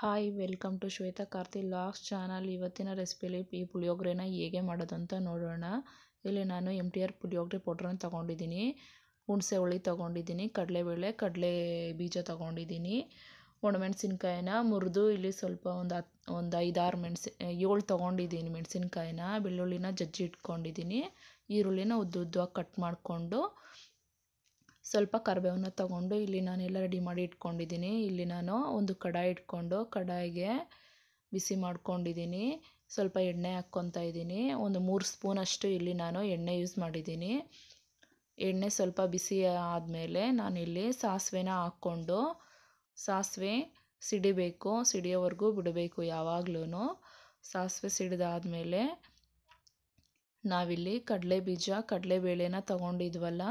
hi welcome to Shweta Karthi last channel ಇವತ್ತಿನ ರೆಸಿಪಿಲಿ ಈ ಪುಳಿಯೋಗರೆನ ಹೇಗೆ ಮಾಡೋದಂತ ನೋಡೋಣ ಇಲ್ಲಿ ನಾನು ಎಮ್ ಟಿ ಆರ್ ಪುಳಿಯೋಗರೆ ಪೌಡ್ರನ್ನ ತೊಗೊಂಡಿದ್ದೀನಿ ಹುಣಸೆ ಹುಳಿ ತೊಗೊಂಡಿದ್ದೀನಿ ಕಡಲೆಬೇಳೆ ಕಡಲೆ ಬೀಜ ತೊಗೊಂಡಿದ್ದೀನಿ ಒಣಮೆಣಸಿನ್ಕಾಯಿನ ಮುರಿದು ಇಲ್ಲಿ ಸ್ವಲ್ಪ ಒಂದು ಹತ್ತು ಒಂದು ಐದಾರು ಮೆಣಸಿ ಏಳು ತೊಗೊಂಡಿದ್ದೀನಿ ಮೆಣಸಿನ್ಕಾಯಿನ ಬೆಳ್ಳುಳ್ಳಿನ ಜಜ್ಜಿ ಇಟ್ಕೊಂಡಿದ್ದೀನಿ ಈರುಳ್ಳಿನ ಉದ್ದುದ್ದವಾಗಿ ಕಟ್ ಮಾಡಿಕೊಂಡು ಸ್ವಲ್ಪ ಕರಿಬೇವನ್ನ ತಗೊಂಡು ಇಲ್ಲಿ ನಾನೆಲ್ಲ ರೆಡಿ ಮಾಡಿ ಇಟ್ಕೊಂಡಿದ್ದೀನಿ ಇಲ್ಲಿ ನಾನು ಒಂದು ಕಡಾಯಿ ಇಟ್ಕೊಂಡು ಕಡಾಯಿಗೆ ಬಿಸಿ ಮಾಡ್ಕೊಂಡಿದ್ದೀನಿ ಸ್ವಲ್ಪ ಎಣ್ಣೆ ಹಾಕ್ಕೊತಾ ಇದ್ದೀನಿ ಒಂದು ಮೂರು ಸ್ಪೂನಷ್ಟು ಇಲ್ಲಿ ನಾನು ಎಣ್ಣೆ ಯೂಸ್ ಮಾಡಿದ್ದೀನಿ ಎಣ್ಣೆ ಸ್ವಲ್ಪ ಬಿಸಿ ಆದಮೇಲೆ ನಾನಿಲ್ಲಿ ಸಾಸಿವೆನ ಹಾಕ್ಕೊಂಡು ಸಾಸಿವೆ ಸಿಡಿಬೇಕು ಸಿಡಿಯೋವರೆಗೂ ಬಿಡಬೇಕು ಯಾವಾಗ್ಲೂ ಸಾಸಿವೆ ಸಿಡಿದಾದ್ಮೇಲೆ ನಾವಿಲ್ಲಿ ಕಡಲೆ ಬೀಜ ಕಡಲೆಬೇಳೆನ ತಗೊಂಡಿದ್ವಲ್ಲ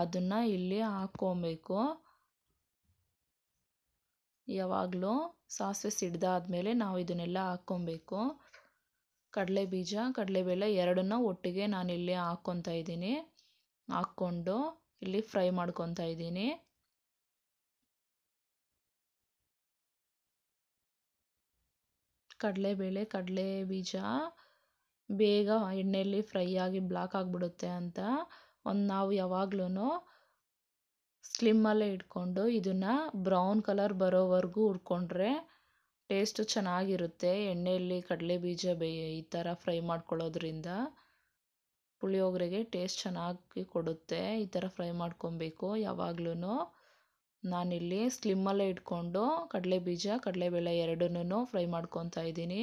ಅದನ್ನು ಇಲ್ಲಿ ಹಾಕ್ಕೊಬೇಕು ಯಾವಾಗಲೂ ಸಾಸಿವೆ ಸಿಡ್ದಾದ್ಮೇಲೆ ನಾವು ಇದನ್ನೆಲ್ಲ ಹಾಕ್ಕೊಬೇಕು ಕಡಲೆ ಬೀಜ ಕಡಲೆಬೇಳೆ ಎರಡನ್ನ ಒಟ್ಟಿಗೆ ನಾನು ಇಲ್ಲಿ ಹಾಕ್ಕೊತಾ ಇದ್ದೀನಿ ಹಾಕ್ಕೊಂಡು ಇಲ್ಲಿ ಫ್ರೈ ಮಾಡ್ಕೊತಾ ಇದ್ದೀನಿ ಕಡಲೆಬೇಳೆ ಕಡಲೆ ಬೀಜ ಬೇಗ ಎಣ್ಣೆಯಲ್ಲಿ ಫ್ರೈ ಆಗಿ ಬ್ಲಾಕ್ ಆಗಿಬಿಡುತ್ತೆ ಅಂತ ಒಂದು ನಾವು ಯಾವಾಗ್ಲೂ ಸ್ಲಿಮ್ಮಲ್ಲೇ ಇಟ್ಕೊಂಡು ಇದನ್ನು ಬ್ರೌನ್ ಕಲರ್ ಬರೋವರೆಗೂ ಹುರ್ಕೊಂಡ್ರೆ ಟೇಸ್ಟು ಚೆನ್ನಾಗಿರುತ್ತೆ ಎಣ್ಣೆಯಲ್ಲಿ ಕಡಲೆ ಬೀಜ ಬೇ ಈ ಥರ ಫ್ರೈ ಮಾಡ್ಕೊಳ್ಳೋದ್ರಿಂದ ಪುಳಿಯೋಗರೆಗೆ ಟೇಸ್ಟ್ ಚೆನ್ನಾಗಿ ಕೊಡುತ್ತೆ ಈ ಥರ ಫ್ರೈ ಮಾಡ್ಕೊಬೇಕು ಯಾವಾಗ್ಲೂ ನಾನಿಲ್ಲಿ ಸ್ಲಿಮ್ಮಲ್ಲೇ ಇಟ್ಕೊಂಡು ಬೀಜ ಕಡಲೆಬೇಳೆ ಎರಡನ್ನೂ ಫ್ರೈ ಮಾಡ್ಕೊತಾ ಇದ್ದೀನಿ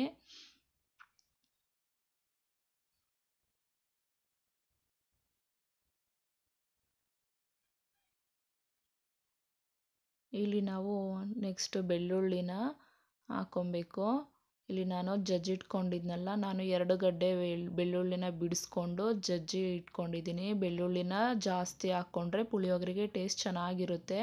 ಇಲ್ಲಿ ನಾವು ನೆಕ್ಸ್ಟ್ ಬೆಳ್ಳುಳ್ಳಿನ ಹಾಕೊಬೇಕು ಇಲ್ಲಿ ನಾನು ಜಜ್ಜಿ ಇಟ್ಕೊಂಡಿದ್ನಲ್ಲ ನಾನು ಎರಡು ಗಡ್ಡೆ ಬೆಳ್ಳುಳ್ಳಿನ ಬಿಡಿಸ್ಕೊಂಡು ಜಜ್ಜಿ ಇಟ್ಕೊಂಡಿದ್ದೀನಿ ಬೆಳ್ಳುಳ್ಳಿನ ಜಾಸ್ತಿ ಹಾಕ್ಕೊಂಡ್ರೆ ಪುಳಿಯೋಗರೆಗೆ ಟೇಸ್ಟ್ ಚೆನ್ನಾಗಿರುತ್ತೆ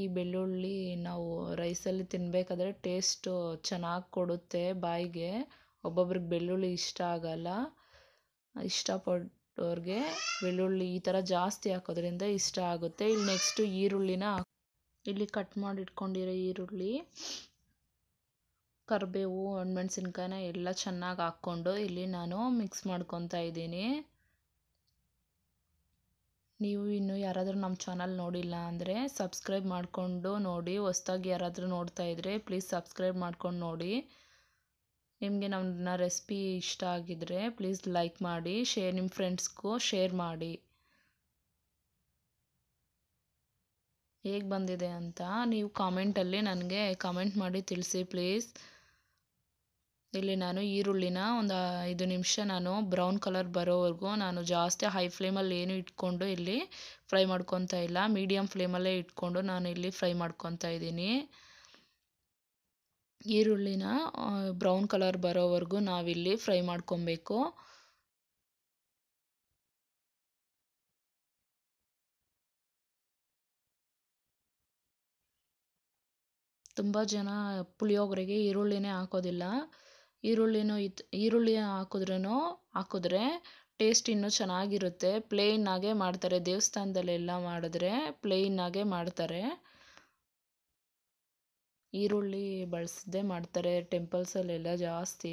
ಈ ಬೆಳ್ಳುಳ್ಳಿ ನಾವು ರೈಸಲ್ಲಿ ತಿನ್ನಬೇಕಾದ್ರೆ ಟೇಸ್ಟು ಚೆನ್ನಾಗಿ ಕೊಡುತ್ತೆ ಬಾಯಿಗೆ ಒಬ್ಬೊಬ್ರಿಗೆ ಬೆಳ್ಳುಳ್ಳಿ ಇಷ್ಟ ಆಗಲ್ಲ ಇಷ್ಟಪಡ್ ಅವ್ರಿಗೆ ಬೆಳ್ಳುಳ್ಳಿ ಈ ಥರ ಜಾಸ್ತಿ ಹಾಕೋದ್ರಿಂದ ಇಷ್ಟ ಆಗುತ್ತೆ ಇಲ್ಲಿ ನೆಕ್ಸ್ಟು ಈರುಳ್ಳಿನ ಇಲ್ಲಿ ಕಟ್ ಮಾಡಿ ಇಟ್ಕೊಂಡಿರೋ ಈರುಳ್ಳಿ ಕರಿಬೇವು ಒಣಮೆಣ್ಸಿನ್ಕಾಯಿನ ಎಲ್ಲ ಚೆನ್ನಾಗಿ ಹಾಕ್ಕೊಂಡು ಇಲ್ಲಿ ನಾನು ಮಿಕ್ಸ್ ಮಾಡ್ಕೊತಾ ಇದ್ದೀನಿ ನೀವು ಇನ್ನು ಯಾರಾದರೂ ನಮ್ಮ ಚಾನಲ್ ನೋಡಿಲ್ಲ ಅಂದರೆ ಸಬ್ಸ್ಕ್ರೈಬ್ ಮಾಡಿಕೊಂಡು ನೋಡಿ ಹೊಸ್ದಾಗಿ ಯಾರಾದರೂ ನೋಡ್ತಾ ಇದ್ರೆ ಪ್ಲೀಸ್ ಸಬ್ಸ್ಕ್ರೈಬ್ ಮಾಡ್ಕೊಂಡು ನೋಡಿ ನಿಮಗೆ ನನ್ನ ರೆಸಿಪಿ ಇಷ್ಟ ಆಗಿದ್ರೆ ಪ್ಲೀಸ್ ಲೈಕ್ ಮಾಡಿ ಶೇರ್ ನಿಮ್ಮ ಫ್ರೆಂಡ್ಸ್ಗೂ ಶೇರ್ ಮಾಡಿ ಹೇಗೆ ಬಂದಿದೆ ಅಂತ ನೀವು ಕಾಮೆಂಟಲ್ಲಿ ನನಗೆ ಕಾಮೆಂಟ್ ಮಾಡಿ ತಿಳಿಸಿ ಪ್ಲೀಸ್ ಇಲ್ಲಿ ನಾನು ಈರುಳ್ಳಿನ ಒಂದು ಐದು ನಿಮಿಷ ನಾನು ಬ್ರೌನ್ ಕಲರ್ ಬರೋವರೆಗೂ ನಾನು ಜಾಸ್ತಿ ಹೈ ಫ್ಲೇಮಲ್ಲಿ ಏನು ಇಟ್ಕೊಂಡು ಇಲ್ಲಿ ಫ್ರೈ ಮಾಡ್ಕೊತಾ ಇಲ್ಲ ಮೀಡಿಯಮ್ ಫ್ಲೇಮಲ್ಲೇ ಇಟ್ಕೊಂಡು ನಾನು ಇಲ್ಲಿ ಫ್ರೈ ಮಾಡ್ಕೊತಾ ಇದ್ದೀನಿ ಈರುಳ್ಳಿನ ಬ್ರೌನ್ ಕಲರ್ ಬರೋವರೆಗೂ ನಾವಿಲ್ಲಿ ಫ್ರೈ ಮಾಡ್ಕೊಬೇಕು ತುಂಬ ಜನ ಪುಳಿಯೋಗರೆಗೆ ಈರುಳ್ಳಿನೇ ಹಾಕೋದಿಲ್ಲ ಈರುಳ್ಳಿನೂ ಇತ್ ಈರುಳ್ಳಿ ಹಾಕಿದ್ರೂ ಹಾಕಿದ್ರೆ ಟೇಸ್ಟ್ ಇನ್ನೂ ಚೆನ್ನಾಗಿರುತ್ತೆ ಪ್ಲೇನಾಗೆ ಮಾಡ್ತಾರೆ ದೇವಸ್ಥಾನದಲ್ಲೆಲ್ಲ ಮಾಡಿದ್ರೆ ಪ್ಲೇನಾಗೆ ಮಾಡ್ತಾರೆ ಈರುಳ್ಳಿ ಬಳಸದೇ ಮಾಡ್ತಾರೆ ಟೆಂಪಲ್ಸಲ್ಲೆಲ್ಲ ಜಾಸ್ತಿ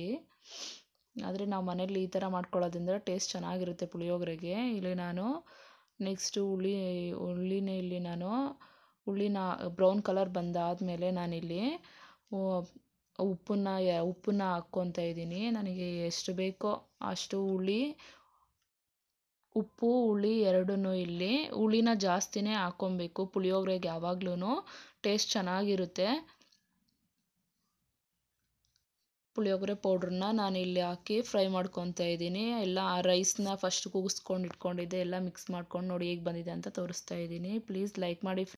ಆದರೆ ನಾವು ಮನೇಲಿ ಈ ಥರ ಮಾಡ್ಕೊಳ್ಳೋದ್ರಿಂದ ಟೇಸ್ಟ್ ಚೆನ್ನಾಗಿರುತ್ತೆ ಪುಳಿಯೋಗರೆಗೆ ಇಲ್ಲಿ ನಾನು ನೆಕ್ಸ್ಟು ಹುಳಿ ಹುಳಿನೇ ಇಲ್ಲಿ ನಾನು ಹುಳಿನ ಬ್ರೌನ್ ಕಲರ್ ಬಂದಾದ ಮೇಲೆ ನಾನಿಲ್ಲಿ ಉಪ್ಪನ್ನು ಉಪ್ಪನ್ನ ಹಾಕ್ಕೊತಾ ಇದ್ದೀನಿ ನನಗೆ ಎಷ್ಟು ಬೇಕೋ ಅಷ್ಟು ಹುಳಿ ಉಪ್ಪು ಹುಳಿ ಎರಡೂ ಇಲ್ಲಿ ಹುಳಿನ ಜಾಸ್ತಿನೇ ಹಾಕ್ಕೊಬೇಕು ಪುಳಿಯೋಗರೆಗೆ ಯಾವಾಗ್ಲೂ ಟೇಸ್ಟ್ ಚೆನ್ನಾಗಿರುತ್ತೆ ಪುಳಿಯೋಗರೆ ಪೌಡ್ರನ್ನ ನಾನು ಇಲ್ಲಿ ಹಾಕಿ ಫ್ರೈ ಮಾಡ್ಕೊತಾ ಇದ್ದೀನಿ ಎಲ್ಲ ಆ ರೈಸ್ನ ಫಸ್ಟ್ ಕೂಗಿಸ್ಕೊಂಡು ಇಟ್ಕೊಂಡಿದ್ದೆ ಎಲ್ಲ ಮಿಕ್ಸ್ ಮಾಡ್ಕೊಂಡು ನೋಡಿ ಹೇಗೆ ಬಂದಿದೆ ಅಂತ ತೋರಿಸ್ತಾ ಇದ್ದೀನಿ ಪ್ಲೀಸ್ ಲೈಕ್ ಮಾಡಿ